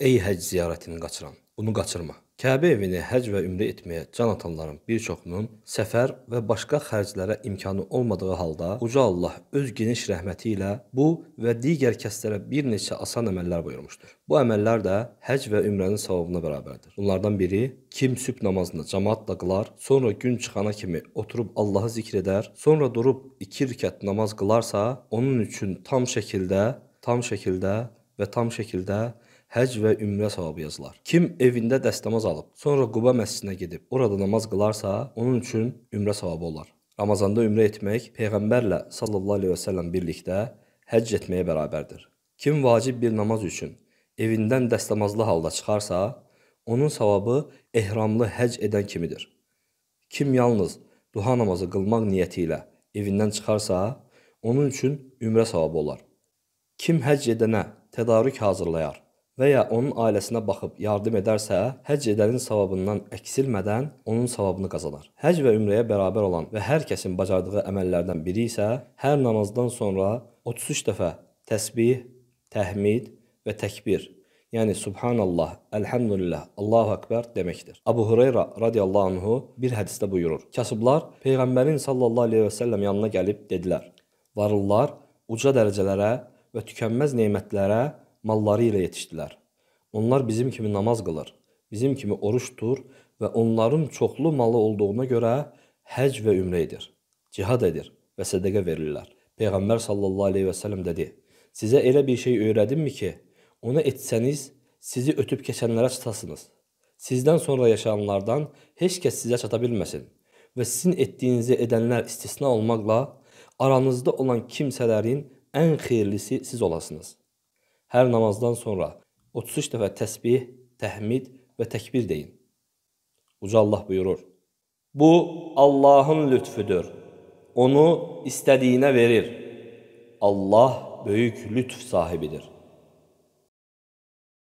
Ey həcc ziyarətini qaçıran, bunu qaçırma. Kəbə evini həcc və ümrə etməyə can atanların bir çoxunun səfər və başqa xərclərə imkanı olmadığı halda Uca Allah öz geniş rəhməti ilə bu və digər kəslərə bir neçə asan əməllər buyurmuşdur. Bu əməllər də həcc və ümrənin savabına bərabərdir. Bunlardan biri kim sübh namazını cemaatla qılar, sonra gün çıxana kimi oturub Allahı zikr edər, sonra durub 2 rükət namaz qılarsa, onun üçün tam şəkildə, tam şəkildə və tam şəkildə həcc və ümrə savabı yazılar. Kim evində dəstəmaz alıb, sonra Quba məscidinə gedib, orada namaz qılarsa, onun üçün ümrə savabı olar. Ramazanda ümrə etmək peyğəmbərlə sallallahu əleyhi və səlləm birlikdə həcc etməyə bərabərdir. Kim vacib bir namaz üçün evindən dəstəmazlı halda çıxarsa, onun savabı ehramlı həcc edən kimidir. Kim yalnız duha namazı qılmaq niyyəti ilə evindən çıxarsa, onun üçün ümrə savabı olar. Kim həcc edənə tədarük hazırlayar və ya onun ailəsinə baxıb yardım edərsə, həcc edənin savabından əksilmədən onun savabını qazanar. Həcc və ümrəyə bərabər olan və hər kəsin bacardığı əməllərdən biri isə hər namazdan sonra 33 dəfə təsbih, təhmid və təkbir Yəni subhanallah, elhamdülillah, Allahu ekber deməkdir. Abu Hüreyra radiyallahu anhu bir hədisdə buyurur: "Kasıblar peyğəmbərin sallallahu əleyhi və səlləm yanına gəlib dedilər: Varlılar uca dərəcələrə və tükənməz nemətlərə malları ilə yetişdilər. Onlar bizim kimi namaz qılır, bizim kimi oruç tutur və onların çoxlu malı olduğuna görə həcc və ümrə edir, cihad edir və sədaqə verirlər. Peyğəmbər sallallahu əleyhi və səlləm dedi: "Sizə elə bir şey öyrədimmi ki, onu etsəniz sizi ötüb keçənlərə çatasınız. Sizdən sonra yaşayanlardan heç kəs sizə çata bilməsin və sizin etdiyinizi edənlər istisna olmaqla aranızda olan kimsələrin ən xeyirlisi siz olasınız." Hər namazdan sonra 33 dəfə təsbih, təhmid və təkbir deyin. Uca Allah buyurur: Bu Allahın lütfüdür. Onu istədiyinə verir. Allah böyük lütf sahibidir.